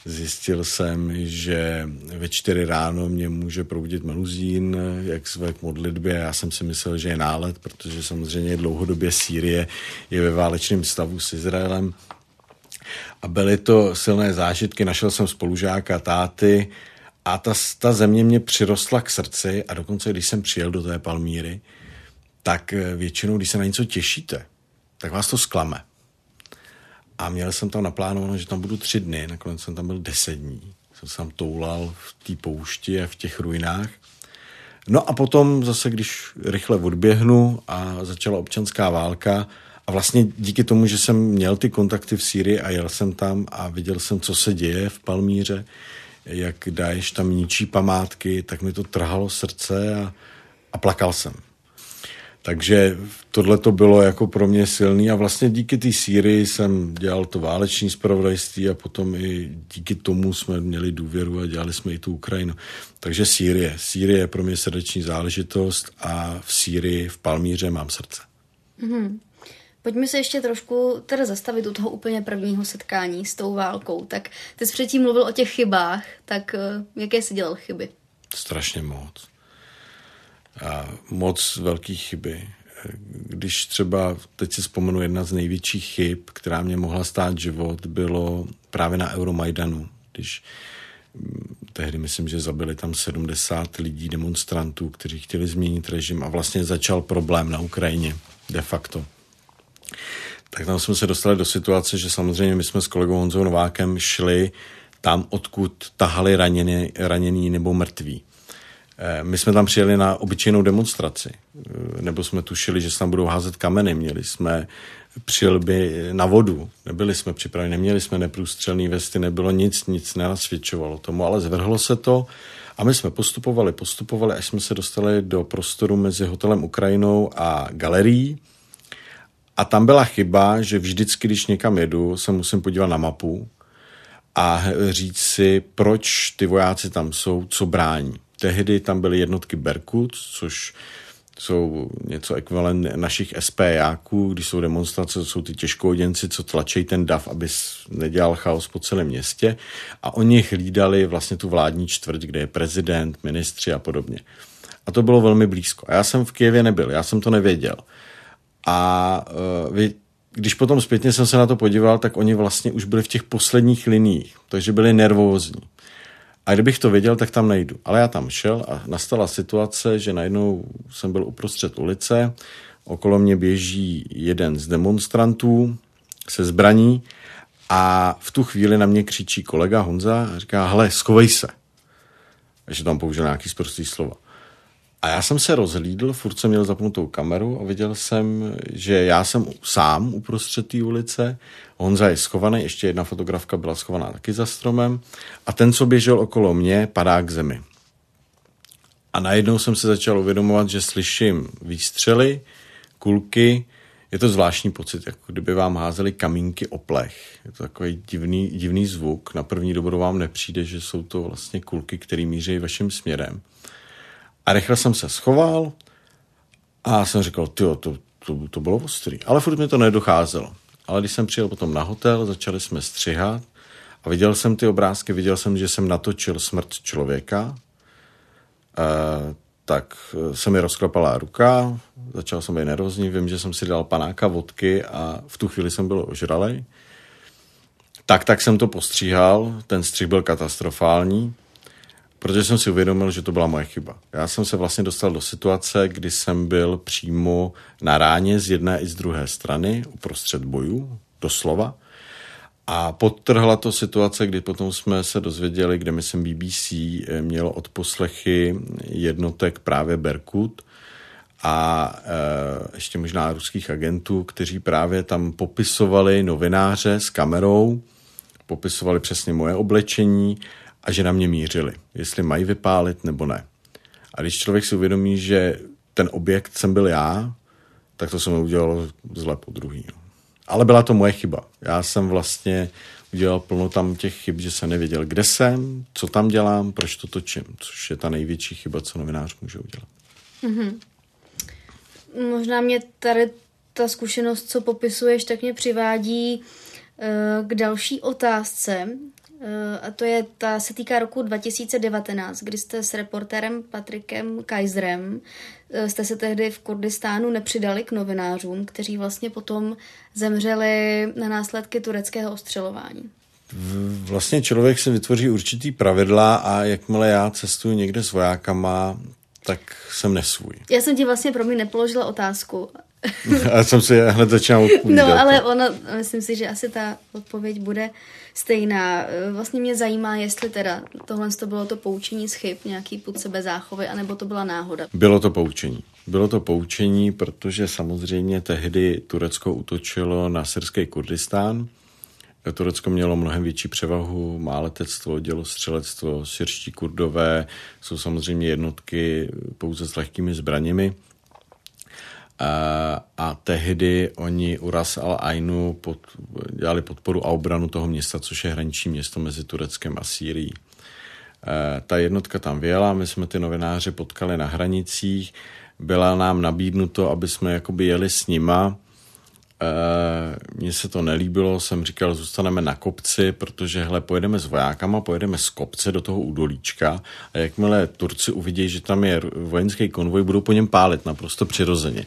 Zjistil jsem, že ve čtyři ráno mě může probudit meluzín, jak své k modlitbě. Já jsem si myslel, že je nálet, protože samozřejmě dlouhodobě Sýrie je ve válečném stavu s Izraelem. A byly to silné zážitky. Našel jsem spolužáka táty a ta, ta země mě přirostla k srdci a dokonce, když jsem přijel do té Palmíry, tak eh, většinou, když se na něco těšíte, tak vás to sklame. A měl jsem tam naplánováno, že tam budu tři dny, nakonec jsem tam byl deset dní. Jsem se tam toulal v té poušti a v těch ruinách. No a potom zase, když rychle odběhnu a začala občanská válka, a vlastně díky tomu, že jsem měl ty kontakty v Sýrii a jel jsem tam a viděl jsem, co se děje v Palmíře, jak dáješ tam ničí památky, tak mi to trhalo srdce a, a plakal jsem. Takže tohle to bylo jako pro mě silný a vlastně díky té Sýrii jsem dělal to váleční zpravodajství a potom i díky tomu jsme měli důvěru a dělali jsme i tu Ukrajinu. Takže Sýrie. Sýrie je pro mě srdeční záležitost a v Sýrii, v Palmíře mám srdce. Mm-hmm. Pojďme se ještě trošku teda zastavit u toho úplně prvního setkání s tou válkou. Tak ty jsi předtím mluvil o těch chybách, tak eh, jaké jsi dělal chyby? Strašně moc a moc velký chyby. Když třeba, teď si vzpomenu, jedna z největších chyb, která mě mohla stát život, bylo právě na Euromajdanu, když mm, tehdy myslím, že zabili tam 70 lidí, demonstrantů, kteří chtěli změnit režim a vlastně začal problém na Ukrajině de facto. Tak tam jsme se dostali do situace, že samozřejmě my jsme s kolegou Honzou Novákem šli tam, odkud tahali raněny, ranění nebo mrtví. Eh, my jsme tam přijeli na obyčejnou demonstraci, eh, nebo jsme tušili, že se tam budou házet kameny, měli jsme přilby na vodu, nebyli jsme připraveni, neměli jsme neprůstřelné vesty, nebylo nic, nic nenasvědčovalo tomu, ale zvrhlo se to a my jsme postupovali, postupovali, až jsme se dostali do prostoru mezi hotelem Ukrajinou a galerií a tam byla chyba, že vždycky, když někam jedu, se musím podívat na mapu a říct si, proč ty vojáci tam jsou, co brání tehdy tam byly jednotky Berkut, což jsou něco ekvivalent našich SPJáků, když jsou demonstrace, to jsou ty těžkooděnci, co tlačí ten DAF, aby nedělal chaos po celém městě a oni hlídali vlastně tu vládní čtvrť, kde je prezident, ministři a podobně. A to bylo velmi blízko. A já jsem v Kijevě nebyl, já jsem to nevěděl. A uh, vy, když potom zpětně jsem se na to podíval, tak oni vlastně už byli v těch posledních liních, takže byli nervózní. A kdybych to věděl, tak tam nejdu. Ale já tam šel a nastala situace, že najednou jsem byl uprostřed ulice, okolo mě běží jeden z demonstrantů se zbraní a v tu chvíli na mě křičí kolega Honza a říká, hele, skovej se. Že tam použil nějaký zprostý slova. A já jsem se rozhlídl, furt jsem měl zapnutou kameru a viděl jsem, že já jsem sám uprostřed té ulice, Honza je schovaný, ještě jedna fotografka byla schovaná taky za stromem a ten, co běžel okolo mě, padá k zemi. A najednou jsem se začal uvědomovat, že slyším výstřely, kulky, je to zvláštní pocit, jako kdyby vám házeli kamínky o plech. Je to takový divný, divný zvuk. Na první dobu vám nepřijde, že jsou to vlastně kulky, které míří vaším směrem. A rychle jsem se schoval a jsem říkal, ty to, to, to bylo ostrý. Ale furt mi to nedocházelo. Ale když jsem přijel potom na hotel, začali jsme střihat a viděl jsem ty obrázky, viděl jsem, že jsem natočil smrt člověka, e, tak e, se mi rozklepala ruka, začal jsem být nervózní, vím, že jsem si dal panáka vodky a v tu chvíli jsem byl ožralej. Tak, tak jsem to postříhal, ten střih byl katastrofální, protože jsem si uvědomil, že to byla moje chyba. Já jsem se vlastně dostal do situace, kdy jsem byl přímo na ráně z jedné i z druhé strany, uprostřed bojů, doslova. A podtrhla to situace, kdy potom jsme se dozvěděli, kde myslím BBC eh, mělo odposlechy jednotek právě Berkut a e, ještě možná ruských agentů, kteří právě tam popisovali novináře s kamerou, popisovali přesně moje oblečení a že na mě mířili, jestli mají vypálit nebo ne. A když člověk si uvědomí, že ten objekt jsem byl já, tak to mi udělalo zle po druhý. No. Ale byla to moje chyba. Já jsem vlastně udělal plno tam těch chyb, že jsem nevěděl, kde jsem, co tam dělám, proč to točím, což je ta největší chyba, co novinář může udělat. Mm-hmm. Možná mě tady ta zkušenost, co popisuješ, tak mě přivádí eh, k další otázce, Eh, a to je, ta se týká roku 2019, kdy jste s reportérem Patrikem Kaiserem, eh, jste se tehdy v Kurdistánu nepřidali k novinářům, kteří vlastně potom zemřeli na následky tureckého ostřelování. Vlastně člověk se vytvoří určitý pravidla a jakmile já cestuji někde s vojákama, tak jsem nesvůj. Já jsem ti vlastně pro mě nepoložila otázku. A jsem si hned začal odpovídat. No, ale ono, myslím si, že asi ta odpověď bude stejná. Vlastně mě zajímá, jestli teda tohle to bylo to poučení z chyb, nějaký sebe záchovy, anebo to byla náhoda. Bylo to poučení. Bylo to poučení, protože samozřejmě tehdy Turecko utočilo na syrský Kurdistán. Turecko mělo mnohem větší převahu, má letectvo, dělostřelectvo, syrští kurdové jsou samozřejmě jednotky pouze s lehkými zbraněmi, a tehdy oni u Ras al Ainu pod, dělali podporu a obranu toho města, což je hraniční město mezi Tureckem a Sýrií. E, ta jednotka tam vyjela, my jsme ty novináře potkali na hranicích, byla nám nabídnuto, aby jsme jakoby jeli s nima, Eh, mně se to nelíbilo, jsem říkal, zůstaneme na kopci, protože hle, pojedeme s vojákama, pojedeme z kopce do toho údolíčka a jakmile Turci uvidí, že tam je vojenský konvoj, budou po něm pálit naprosto přirozeně.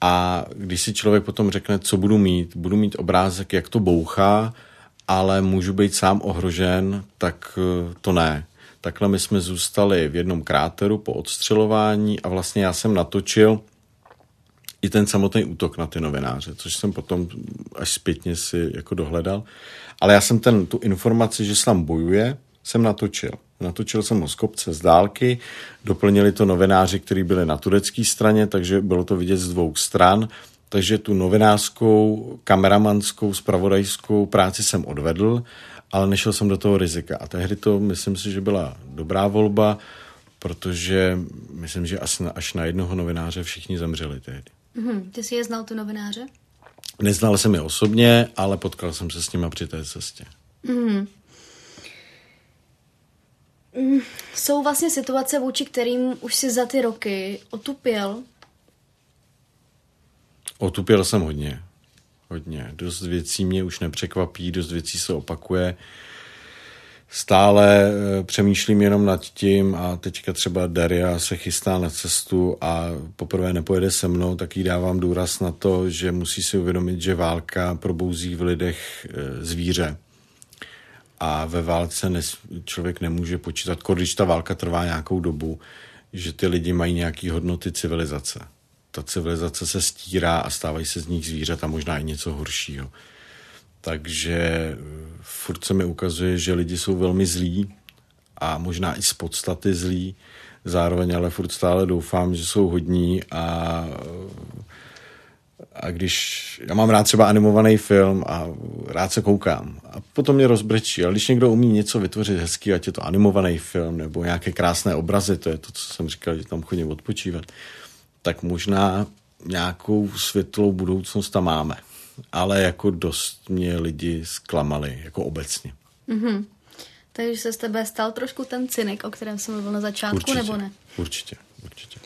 A když si člověk potom řekne, co budu mít, budu mít obrázek, jak to bouchá, ale můžu být sám ohrožen, tak eh, to ne. Takhle my jsme zůstali v jednom kráteru po odstřelování a vlastně já jsem natočil i ten samotný útok na ty novináře, což jsem potom až zpětně si jako dohledal. Ale já jsem ten, tu informaci, že se tam bojuje, jsem natočil. Natočil jsem ho z kopce, z dálky, doplnili to novináři, kteří byli na turecké straně, takže bylo to vidět z dvou stran, takže tu novinářskou, kameramanskou, spravodajskou práci jsem odvedl, ale nešel jsem do toho rizika. A tehdy to, myslím si, že byla dobrá volba, protože myslím, že až na, až na jednoho novináře všichni zemřeli tehdy. Mm-hmm. Ty jsi je znal, tu novináře? Neznal jsem je osobně, ale potkal jsem se s nima při té cestě. Mm-hmm. Mm, jsou vlastně situace, vůči kterým už si za ty roky otupěl? Otupěl jsem hodně. Hodně. Dost věcí mě už nepřekvapí, dost věcí se opakuje. Uh, stále eh, přemýšlím jenom nad tím a teďka třeba Daria se chystá na cestu a poprvé nepojede se mnou, tak jí dávám důraz na to, že musí si uvědomit, že válka probouzí v lidech eh, zvíře. A ve válce nes, člověk nemůže počítat, když ta válka trvá nějakou dobu, že ty lidi mají nějaké hodnoty civilizace. Ta civilizace se stírá a stávají se z nich zvířata, možná i něco horšího. Takže eh, furt se mi ukazuje, že lidi jsou velmi zlí a možná i z podstaty zlí, zároveň ale furt stále doufám, že jsou hodní a a když já mám rád třeba animovaný film a rád se koukám a potom mě rozbrečí, ale když někdo umí něco vytvořit hezký, ať je to animovaný film nebo nějaké krásné obrazy, to je to, co jsem říkal, že tam chodím odpočívat, tak možná nějakou světlou budoucnost tam máme ale jako dost mě lidi zklamali, jako obecně. Mm-hmm. Takže se z tebe stal trošku ten cynik, o kterém jsem mluvil na začátku, určitě, nebo ne? Určitě, určitě.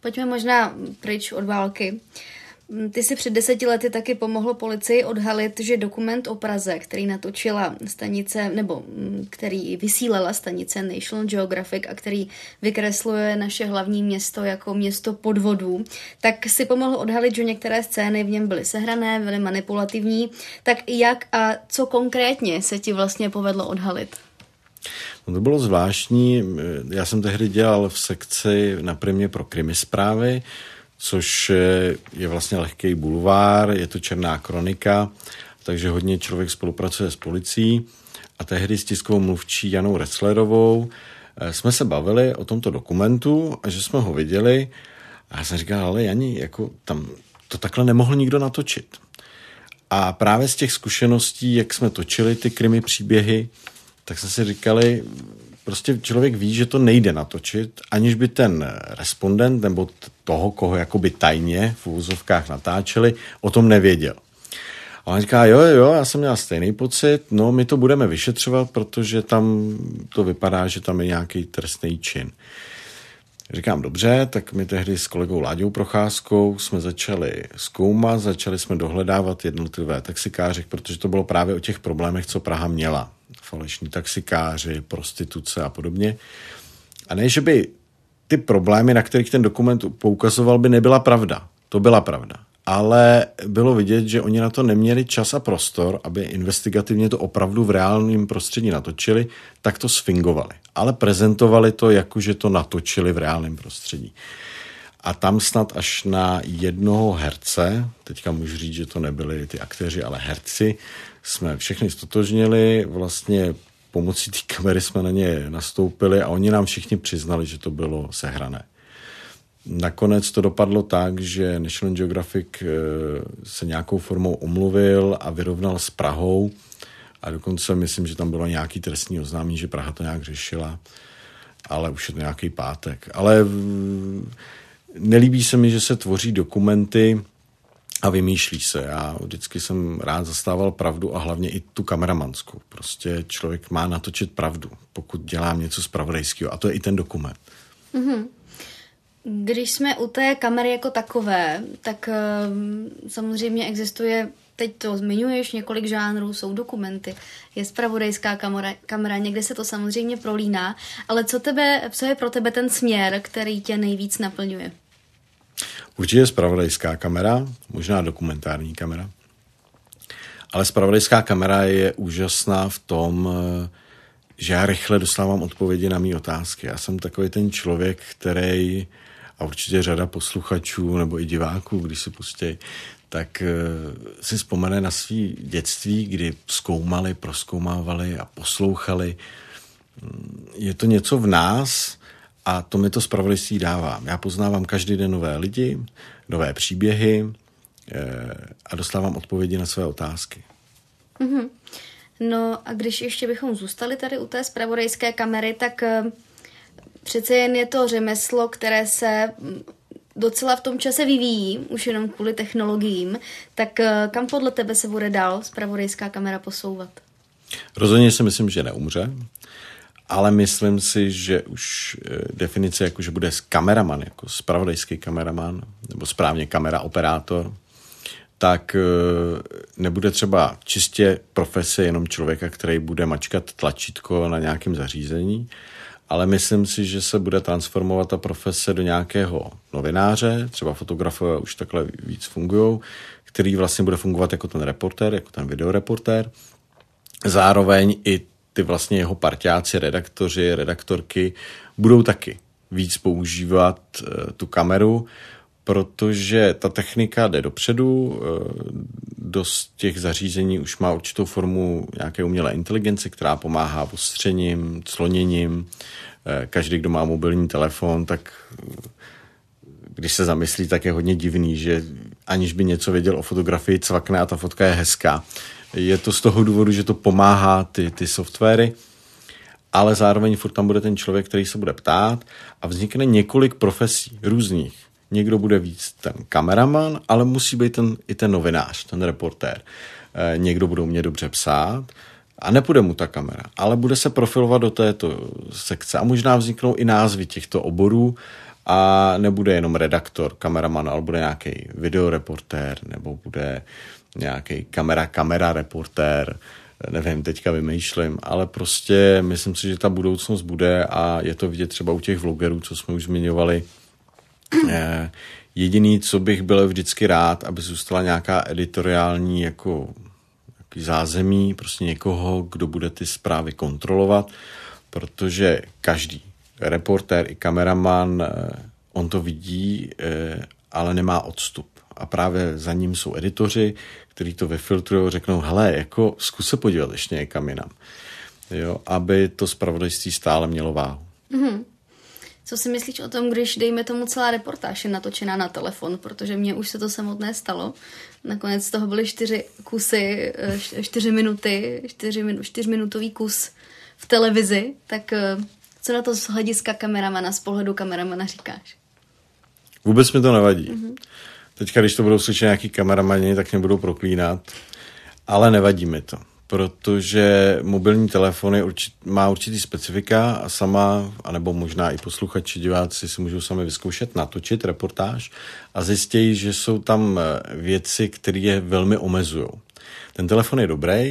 Pojďme možná pryč od války. Mm, ty si před deseti lety taky pomohlo policii odhalit, že dokument o Praze, který natočila stanice, nebo mm, který vysílala stanice National Geographic a který vykresluje naše hlavní město jako město podvodů, tak si pomohlo odhalit, že některé scény v něm byly sehrané, byly manipulativní. Tak jak a co konkrétně se ti vlastně povedlo odhalit? No to bylo zvláštní. Já jsem tehdy dělal v sekci na primě pro krimi zprávy což eh, je vlastně lehký bulvár, je to černá kronika, takže hodně člověk spolupracuje s policií a tehdy s tiskovou mluvčí Janou Resslerovou eh, jsme se bavili o tomto dokumentu a že jsme ho viděli a já jsem říkal, ale Jani, jako tam to takhle nemohl nikdo natočit. A právě z těch zkušeností, jak jsme točili ty krimi příběhy, tak jsme si říkali, prostě člověk ví, že to nejde natočit, aniž by ten respondent nebo toho, koho jakoby tajně v úzovkách natáčeli, o tom nevěděl. A on říká, jo, jo, já jsem měl stejný pocit, no my to budeme vyšetřovat, protože tam to vypadá, že tam je nějaký trestný čin. Říkám, dobře, tak my tehdy s kolegou Láďou Procházkou jsme začali zkoumat, začali jsme dohledávat jednotlivé taxikáře, protože to bylo právě o těch problémech, co Praha měla falešní taxikáři, prostituce a podobně. A ne, že by ty problémy, na kterých ten dokument poukazoval, by nebyla pravda. To byla pravda. Ale bylo vidět, že oni na to neměli čas a prostor, aby investigativně to opravdu v reálném prostředí natočili, tak to sfingovali. Ale prezentovali to, jako že to natočili v reálném prostředí. A tam snad až na jednoho herce, teďka můžu říct, že to nebyli ty aktéři, ale herci, jsme všechny stotožnili, vlastně pomocí té kamery jsme na ně nastoupili a oni nám všichni přiznali, že to bylo sehrané. Nakonec to dopadlo tak, že National Geographic eh, se nějakou formou omluvil a vyrovnal s Prahou a dokonce myslím, že tam bylo nějaký trestní oznámení, že Praha to nějak řešila, ale už je to nějaký pátek. Ale nelíbí se mi, že se tvoří dokumenty, a vymýšlí se. Já vždycky jsem rád zastával pravdu a hlavně i tu kameramanskou. Prostě člověk má natočit pravdu, pokud dělám něco spravodajského. A to je i ten dokument. Mm-hmm. Když jsme u té kamery jako takové, tak um, samozřejmě existuje, teď to zmiňuješ, několik žánrů, jsou dokumenty, je spravodajská kamera, kamera, někde se to samozřejmě prolíná, ale co, tebe, co je pro tebe ten směr, který tě nejvíc naplňuje? Určitě spravodajská kamera, možná dokumentární kamera. Ale spravodajská kamera je úžasná v tom, eh, že já rychle dostávám odpovědi na mý otázky. Já jsem takový ten člověk, který, a určitě řada posluchačů nebo i diváků, když si pustí, tak eh, si vzpomene na své dětství, kdy zkoumali, proskoumávali a poslouchali. Mm, je to něco v nás, a to mi to spravodajství dává. Já poznávám každý den nové lidi, nové příběhy eh, a dostávám odpovědi na své otázky. Mm-hmm. No a když ještě bychom zůstali tady u té spravodajské kamery, tak eh, přece jen je to řemeslo, které se mm, docela v tom čase vyvíjí, už jenom kvůli technologiím, tak eh, kam podle tebe se bude dál spravodajská kamera posouvat? Rozhodně si myslím, že neumře ale myslím si, že už eh, definice, jako že bude kameraman, jako spravodajský kameraman, nebo správně kamera operátor, tak eh, nebude třeba čistě profese jenom člověka, který bude mačkat tlačítko na nějakém zařízení, ale myslím si, že se bude transformovat ta profese do nějakého novináře, třeba fotografové už takhle víc fungují, který vlastně bude fungovat jako ten reportér, jako ten videoreportér. Zároveň i ty vlastně jeho parťáci, redaktoři, redaktorky budou taky víc používat eh, tu kameru, protože ta technika jde dopředu, eh, dost těch zařízení už má určitou formu nějaké umělé inteligence, která pomáhá ostřením, cloněním. Eh, každý, kdo má mobilní telefon, tak když se zamyslí, tak je hodně divný, že aniž by něco věděl o fotografii, cvakne a ta fotka je hezká. Je to z toho důvodu, že to pomáhá ty, ty softwary, ale zároveň furt tam bude ten člověk, který se bude ptát a vznikne několik profesí různých. Někdo bude víc ten kameraman, ale musí být ten, i ten novinář, ten reportér. Eh, někdo bude umět dobře psát a nepůjde mu ta kamera, ale bude se profilovat do této sekce a možná vzniknou i názvy těchto oborů, a nebude jenom redaktor, kameraman, ale bude nějaký videoreportér nebo bude nějaký kamera, kamera reportér, nevím, teďka vymýšlím, ale prostě myslím si, že ta budoucnost bude a je to vidět třeba u těch vlogerů, co jsme už zmiňovali. Eh, jediný, co bych byl vždycky rád, aby zůstala nějaká editoriální jako zázemí, prostě někoho, kdo bude ty zprávy kontrolovat, protože každý, reportér i kameraman, eh, on to vidí, eh, ale nemá odstup. A právě za ním jsou editoři, kteří to vyfiltrují, řeknou, hele, jako zkus se podívat ještě někam jinam. Jo, aby to spravodajství stále mělo váhu. Mm-hmm. Co si myslíš o tom, když, dejme tomu, celá reportáž je natočená na telefon, protože mně už se to samotné stalo. Nakonec z toho byly čtyři kusy, eh, čtyři minuty, čtyři, čtyřminutový kus v televizi, tak co na to z hlediska kameramana, z pohledu kameramana říkáš? Vůbec mi to nevadí. Mm-hmm. Teďka, když to budou slyšet nějaký kameramani, tak mě budou proklínat, ale nevadí mi to, protože mobilní telefony určit, má určitý specifika a sama, anebo možná i posluchači, diváci si můžou sami vyzkoušet natočit reportáž a zjistějí, že jsou tam eh, věci, které je velmi omezují. Ten telefon je dobrý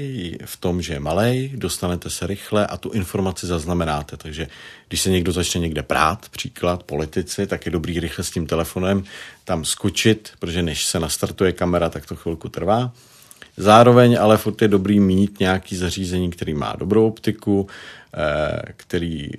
v tom, že je malý, dostanete se rychle a tu informaci zaznamenáte. Takže když se někdo začne někde prát, příklad politici, tak je dobrý rychle s tím telefonem tam skočit, protože než se nastartuje kamera, tak to chvilku trvá. Zároveň ale furt je dobrý mít nějaký zařízení, který má dobrou optiku, eh, který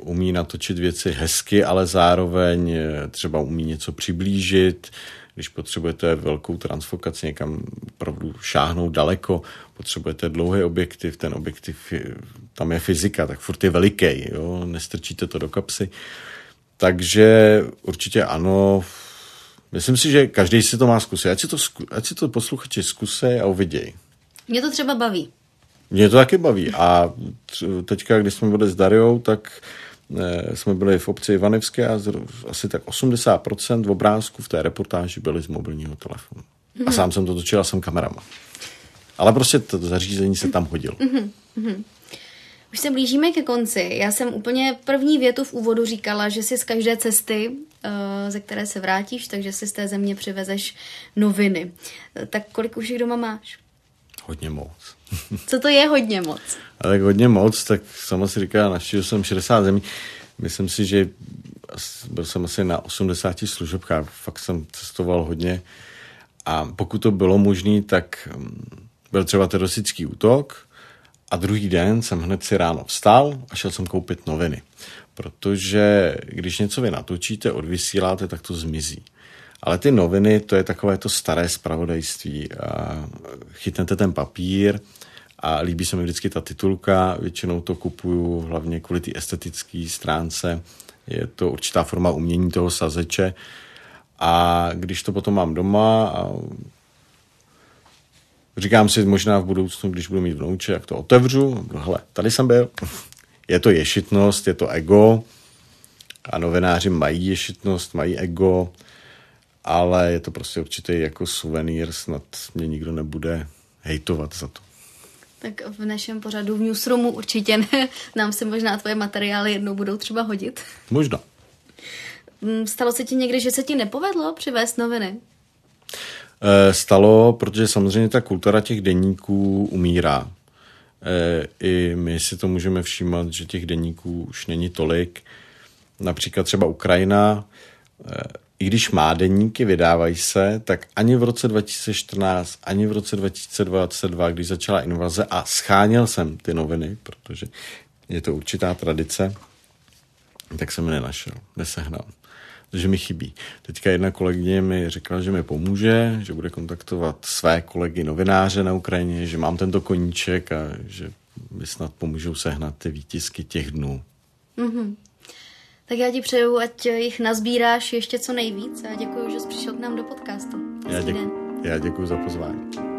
umí natočit věci hezky, ale zároveň eh, třeba umí něco přiblížit, když potřebujete velkou transfokaci někam opravdu šáhnout daleko, potřebujete dlouhý objektiv, ten objektiv, tam je fyzika, tak furt je veliký, jo? nestrčíte to do kapsy. Takže určitě ano, myslím si, že každý si to má zkusit. Ať si to, ať si to posluchači zkusí a uvidějí. Mě to třeba baví. Mě to taky baví a teďka, když jsme byli s Dariou, tak uh, Eh, jsme byli v obci Ivanevské a asi tak 80% obrázků v té reportáži byly z mobilního telefonu. Mm-hmm. A mhm. sám jsem to točil a jsem kamerama. Ale prostě to zařízení se tam hodilo. Mm-hmm. Už se blížíme ke konci. Já jsem úplně první větu v úvodu říkala, že si z každé cesty, eh, ze které se vrátíš, takže si z té země přivezeš noviny. Eh, tak kolik už jich doma máš? Hodně moc. Co to je hodně moc? A tak hodně moc, tak sama si říká, naštěl jsem 60 zemí. Myslím si, že byl jsem asi na 80 služebkách, fakt jsem cestoval hodně. A pokud to bylo možné, tak mm, byl třeba teroristický útok a druhý den jsem hned si ráno vstal a šel jsem koupit noviny. Protože když něco vy natočíte, odvysíláte, tak to zmizí. Ale ty noviny, to je takové to staré spravodajství. Chytnete ten papír, a líbí se mi vždycky ta titulka, většinou to kupuju hlavně kvůli té estetické stránce, je to určitá forma umění toho sazeče a když to potom mám doma a říkám si možná v budoucnu, když budu mít vnouče, jak to otevřu, no hele, tady jsem byl. Je to ješitnost, je to ego a novináři mají ješitnost, mají ego, ale je to prostě určitý jako suvenýr, snad mě nikdo nebude hejtovat za to tak v našem pořadu v Newsroomu určitě ne. Nám se možná tvoje materiály jednou budou třeba hodit. Možná. Mm, stalo se ti někdy, že se ti nepovedlo přivést noviny? Eh, stalo, protože samozřejmě ta kultura těch denníků umírá. Eh, I my si to můžeme všímat, že těch denníků už není tolik. Například třeba Ukrajina eh, i když má deníky, vydávají se, tak ani v roce 2014, ani v roce 2022, když začala invaze a scháněl jsem ty noviny, protože je to určitá tradice, tak jsem je nenašel, nesehnal že mi chybí. Teďka jedna kolegyně mi řekla, že mi pomůže, že bude kontaktovat své kolegy novináře na Ukrajině, že mám tento koníček a že mi snad pomůžou sehnat ty výtisky těch dnů. Mm-hmm. Tak já ti přeju, ať jich nazbíráš ještě co nejvíc a děkuji, že jsi přišel k nám do podcastu. děkuji, já děkuji za pozvání.